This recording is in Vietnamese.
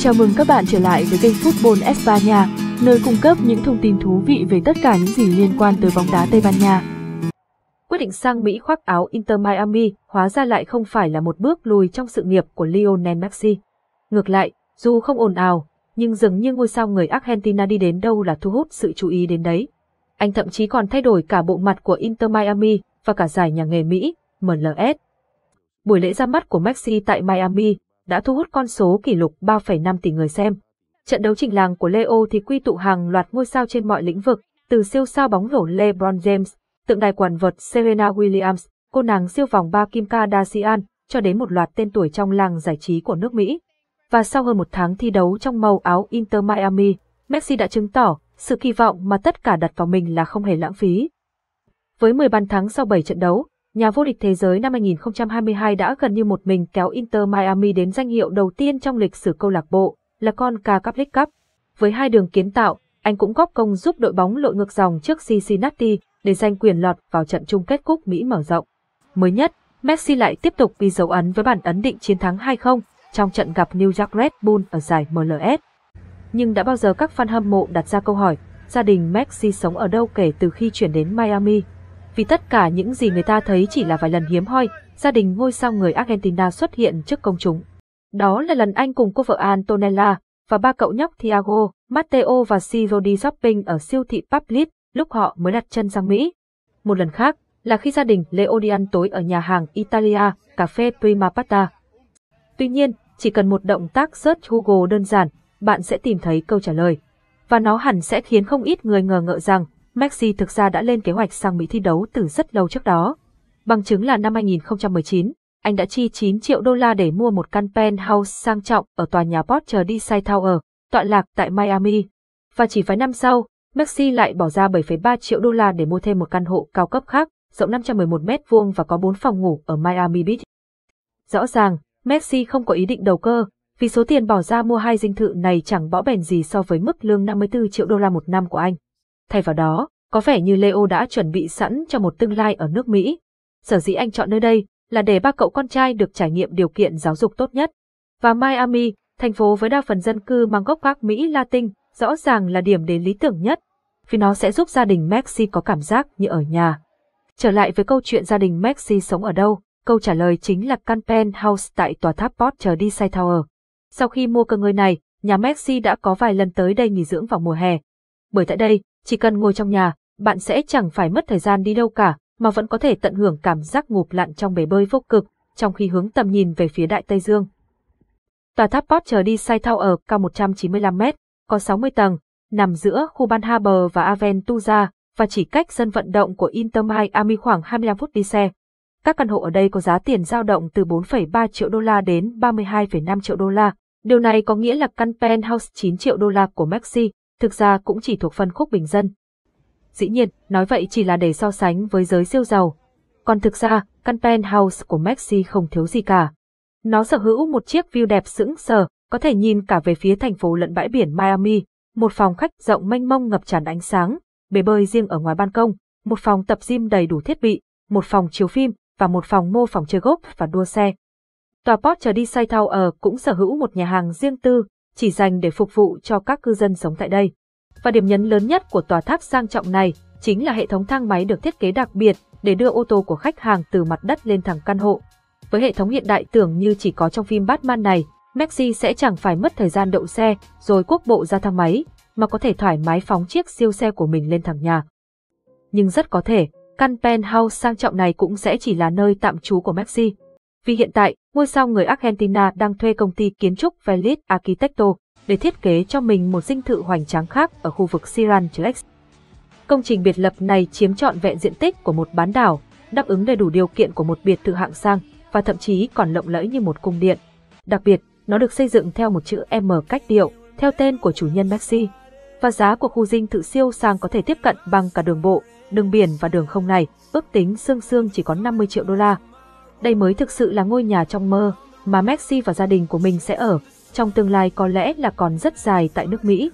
Chào mừng các bạn trở lại với kênh Football España, nơi cung cấp những thông tin thú vị về tất cả những gì liên quan tới bóng đá Tây Ban Nha. Quyết định sang Mỹ khoác áo Inter Miami hóa ra lại không phải là một bước lùi trong sự nghiệp của Lionel Messi. Ngược lại, dù không ồn ào, nhưng dường như ngôi sao người Argentina đi đến đâu là thu hút sự chú ý đến đấy. Anh thậm chí còn thay đổi cả bộ mặt của Inter Miami và cả giải nhà nghề Mỹ, MLS. Buổi lễ ra mắt của Messi tại Miami đã thu hút con số kỷ lục 3,5 tỷ người xem. Trận đấu trình làng của Leo thì quy tụ hàng loạt ngôi sao trên mọi lĩnh vực, từ siêu sao bóng rổ LeBron James, tượng đài quần vợt Serena Williams, cô nàng siêu vòng ba Kim Kardashian, cho đến một loạt tên tuổi trong làng giải trí của nước Mỹ. Và sau hơn một tháng thi đấu trong màu áo Inter Miami, Messi đã chứng tỏ sự kỳ vọng mà tất cả đặt vào mình là không hề lãng phí. Với 10 bàn thắng sau 7 trận đấu, nhà vô địch thế giới năm 2022 đã gần như một mình kéo Inter Miami đến danh hiệu đầu tiên trong lịch sử câu lạc bộ, là con Cacaplic Cup. League Cup. Với hai đường kiến tạo, anh cũng góp công giúp đội bóng lội ngược dòng trước Cincinnati để giành quyền lọt vào trận chung kết cúp Mỹ mở rộng. Mới nhất, Messi lại tiếp tục ghi dấu ấn với bản ấn định chiến thắng 2-0 trong trận gặp New York Red Bull ở giải MLS. Nhưng đã bao giờ các fan hâm mộ đặt ra câu hỏi, gia đình Messi sống ở đâu kể từ khi chuyển đến Miami? vì tất cả những gì người ta thấy chỉ là vài lần hiếm hoi, gia đình ngôi sao người Argentina xuất hiện trước công chúng. Đó là lần anh cùng cô vợ Antonella và ba cậu nhóc Thiago, Matteo và Ciro đi shopping ở siêu thị Publix lúc họ mới đặt chân sang Mỹ. Một lần khác là khi gia đình Leo đi ăn tối ở nhà hàng Italia, cà phê Prima Pasta. Tuy nhiên, chỉ cần một động tác search Google đơn giản, bạn sẽ tìm thấy câu trả lời. Và nó hẳn sẽ khiến không ít người ngờ ngợ rằng Messi thực ra đã lên kế hoạch sang Mỹ thi đấu từ rất lâu trước đó. Bằng chứng là năm 2019, anh đã chi 9 triệu đô la để mua một căn penthouse sang trọng ở tòa nhà Porsche Design Tower, tọa lạc tại Miami. Và chỉ vài năm sau, Messi lại bỏ ra 7,3 triệu đô la để mua thêm một căn hộ cao cấp khác, rộng 511 mét vuông và có 4 phòng ngủ ở Miami Beach. Rõ ràng, Messi không có ý định đầu cơ, vì số tiền bỏ ra mua hai dinh thự này chẳng bỏ bèn gì so với mức lương 54 triệu đô la một năm của anh. Thay vào đó, có vẻ như Leo đã chuẩn bị sẵn cho một tương lai ở nước Mỹ. Sở dĩ anh chọn nơi đây là để ba cậu con trai được trải nghiệm điều kiện giáo dục tốt nhất. Và Miami, thành phố với đa phần dân cư mang gốc các Mỹ Latin, rõ ràng là điểm đến lý tưởng nhất, vì nó sẽ giúp gia đình Maxi có cảm giác như ở nhà. Trở lại với câu chuyện gia đình Maxi sống ở đâu, câu trả lời chính là căn penthouse tại tòa tháp Porter Design Tower. Sau khi mua cơ ngơi này, nhà Maxi đã có vài lần tới đây nghỉ dưỡng vào mùa hè. Bởi tại đây, chỉ cần ngồi trong nhà, bạn sẽ chẳng phải mất thời gian đi đâu cả, mà vẫn có thể tận hưởng cảm giác ngụp lặn trong bể bơi vô cực, trong khi hướng tầm nhìn về phía Đại Tây Dương. Tòa tháp Porter đi sai thao ở cao 195 mét, có 60 tầng, nằm giữa khu Ban Harbor và Aventura và chỉ cách sân vận động của Inter Miami khoảng 25 phút đi xe. Các căn hộ ở đây có giá tiền dao động từ 4,3 triệu đô la đến 32,5 triệu đô la. Điều này có nghĩa là căn penthouse 9 triệu đô la của Maxi thực ra cũng chỉ thuộc phân khúc bình dân. Dĩ nhiên, nói vậy chỉ là để so sánh với giới siêu giàu. Còn thực ra, căn penthouse của Maxi không thiếu gì cả. Nó sở hữu một chiếc view đẹp sững sờ, có thể nhìn cả về phía thành phố lẫn bãi biển Miami, một phòng khách rộng mênh mông ngập tràn ánh sáng, bể bơi riêng ở ngoài ban công, một phòng tập gym đầy đủ thiết bị, một phòng chiếu phim và một phòng mô phòng chơi golf và đua xe. Tòa Porsche Design ở cũng sở hữu một nhà hàng riêng tư chỉ dành để phục vụ cho các cư dân sống tại đây. Và điểm nhấn lớn nhất của tòa tháp sang trọng này chính là hệ thống thang máy được thiết kế đặc biệt để đưa ô tô của khách hàng từ mặt đất lên thẳng căn hộ. Với hệ thống hiện đại tưởng như chỉ có trong phim Batman này, Maxi sẽ chẳng phải mất thời gian đậu xe rồi quốc bộ ra thang máy, mà có thể thoải mái phóng chiếc siêu xe của mình lên thẳng nhà. Nhưng rất có thể, căn penthouse sang trọng này cũng sẽ chỉ là nơi tạm trú của Maxi. Vì hiện tại, ngôi sao người Argentina đang thuê công ty kiến trúc Velit Arquitecto để thiết kế cho mình một dinh thự hoành tráng khác ở khu vực Siran Chelex. Công trình biệt lập này chiếm trọn vẹn diện tích của một bán đảo, đáp ứng đầy đủ điều kiện của một biệt thự hạng sang và thậm chí còn lộng lẫy như một cung điện. Đặc biệt, nó được xây dựng theo một chữ M cách điệu, theo tên của chủ nhân Messi. Và giá của khu dinh thự siêu sang có thể tiếp cận bằng cả đường bộ, đường biển và đường không này, ước tính xương xương chỉ có 50 triệu đô la, đây mới thực sự là ngôi nhà trong mơ mà Messi và gia đình của mình sẽ ở, trong tương lai có lẽ là còn rất dài tại nước Mỹ.